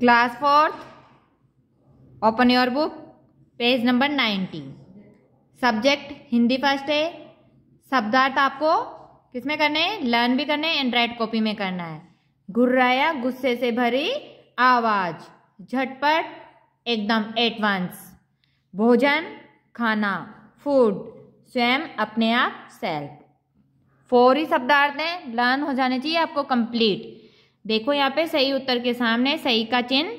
Class fourth open your book page number ninety subject Hindi first है शब्दार्थ आपको किसमें करने हैं लर्न भी करने हैं एंड राइट कॉपी में करना है गुर्राया गुस्से से भरी आवाज़ झटपट एकदम एडवांस भोजन खाना फूड स्वयं अपने आप सेल्फ फोर ही शब्दार्थ हैं लर्न हो जाने चाहिए आपको कंप्लीट देखो यहाँ पे सही उत्तर के सामने सही का चिन्ह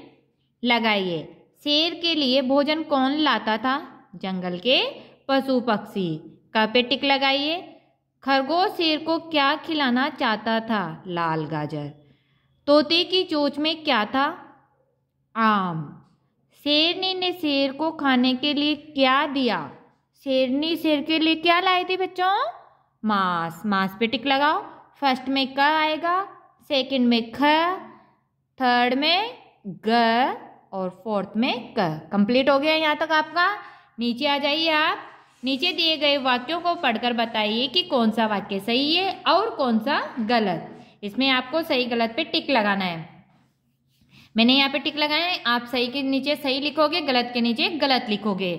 लगाइए शेर के लिए भोजन कौन लाता था जंगल के पशु पक्षी का पे टिक लगाइए खरगोश शेर को क्या खिलाना चाहता था लाल गाजर तोते की चोच में क्या था आम शेरनी ने शेर को खाने के लिए क्या दिया शेरनी शेर के लिए क्या लाई थी बच्चों मांस मांस पे टिक लगाओ फर्स्ट में क आएगा सेकंड में ख थर्ड में ग और फोर्थ में क कंप्लीट हो गया यहाँ तक आपका नीचे आ जाइए आप नीचे दिए गए वाक्यों को पढ़कर बताइए कि कौन सा वाक्य सही है और कौन सा गलत इसमें आपको सही गलत पे टिक लगाना है मैंने यहाँ पे टिक लगाए आप सही के नीचे सही लिखोगे गलत के नीचे गलत लिखोगे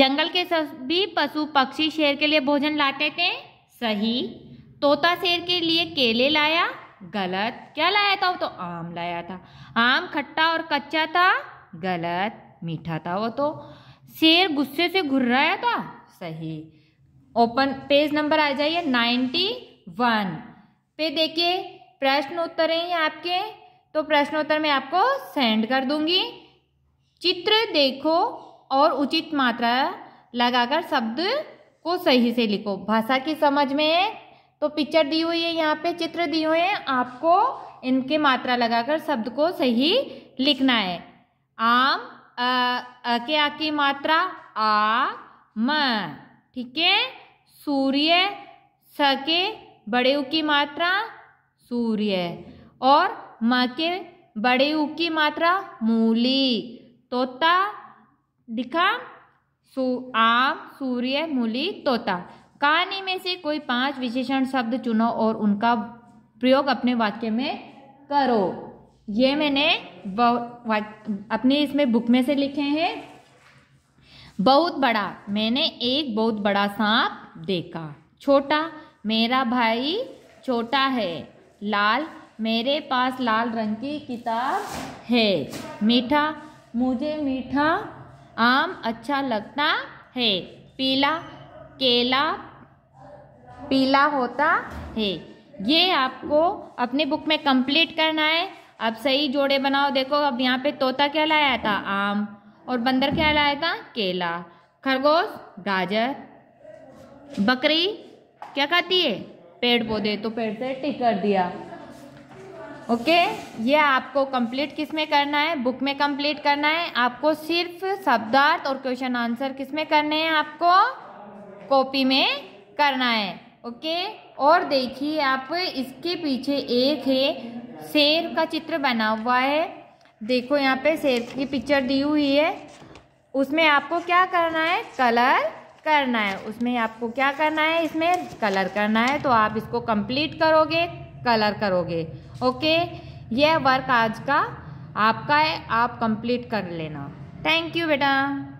जंगल के सभी पशु पक्षी शेर के लिए भोजन लाते थे सही तोता शेर के लिए केले लाया गलत क्या लाया था वो तो आम लाया था आम खट्टा और कच्चा था गलत मीठा था वो तो शेर गुस्से से घुर रहा था तो? सही ओपन पेज नंबर आ जाइए नाइन्टी वन पे देखिए प्रश्न उत्तर हैं आपके तो प्रश्नोत्तर मैं आपको सेंड कर दूंगी चित्र देखो और उचित मात्रा लगाकर शब्द को सही से लिखो भाषा की समझ में तो पिक्चर दी हुई है यहाँ पे चित्र दिए हुए हैं आपको इनके मात्रा लगाकर शब्द को सही लिखना है आम अ, अ के आ की मात्रा आ म ठीक है सूर्य स के बड़े ऊ की मात्रा सूर्य और म के बड़े ऊ की मात्रा मूली तोता दिखा सू आम सूर्य मूली तोता कहानी में से कोई पांच विशेषण शब्द चुनो और उनका प्रयोग अपने वाक्य में करो ये मैंने अपने इसमें बुक में से लिखे हैं बहुत बड़ा मैंने एक बहुत बड़ा सांप देखा छोटा मेरा भाई छोटा है लाल मेरे पास लाल रंग की किताब है मीठा मुझे मीठा आम अच्छा लगता है पीला केला पीला होता है ये आपको अपने बुक में कंप्लीट करना है अब सही जोड़े बनाओ देखो अब यहाँ पे तोता क्या लाया था आम और बंदर क्या लाया था केला खरगोश गाजर बकरी क्या खाती है पेड़ पौधे तो पेड़ से टिक कर दिया ओके ये आपको कंप्लीट किस में करना है बुक में कंप्लीट करना है आपको सिर्फ शब्दार्थ और क्वेश्चन आंसर किस में करने हैं आपको कॉपी में करना है ओके और देखिए आप इसके पीछे एक है शेर का चित्र बना हुआ है देखो यहाँ पे शेर की पिक्चर दी हुई है उसमें आपको क्या करना है कलर करना है उसमें आपको क्या करना है इसमें कलर करना है तो आप इसको कंप्लीट करोगे कलर करोगे ओके यह वर्क आज का आपका है आप कंप्लीट कर लेना थैंक यू बेटा